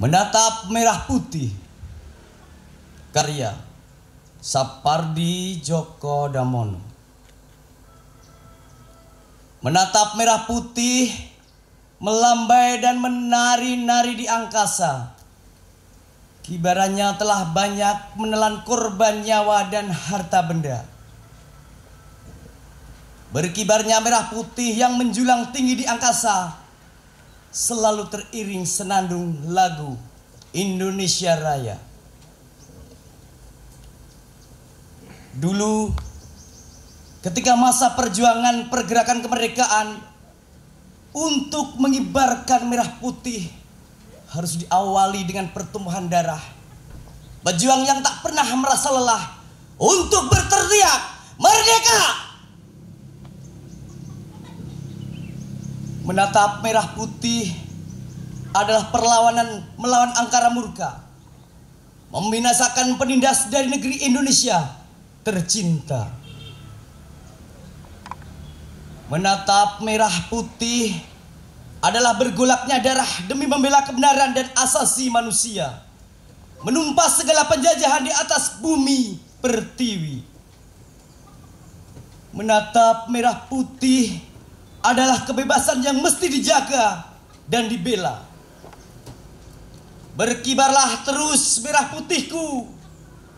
Menatap merah putih Karya Sapardi Joko Damono Menatap merah putih Melambai dan menari-nari di angkasa Kibarannya telah banyak menelan korban nyawa dan harta benda Berkibarnya merah putih yang menjulang tinggi di angkasa selalu teriring senandung lagu Indonesia Raya. Dulu ketika masa perjuangan pergerakan kemerdekaan untuk mengibarkan merah putih harus diawali dengan pertumbuhan darah. Pejuang yang tak pernah merasa lelah untuk berteriak merdeka Menatap merah putih adalah perlawanan melawan angkara murka. Membinasakan penindas dari negeri Indonesia tercinta. Menatap merah putih adalah bergolaknya darah demi membela kebenaran dan asasi manusia. Menumpas segala penjajahan di atas bumi pertiwi. Menatap merah putih adalah kebebasan yang mesti dijaga dan dibela. Berkibarlah terus merah putihku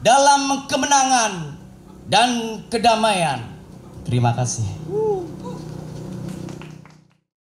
dalam kemenangan dan kedamaian. Terima kasih.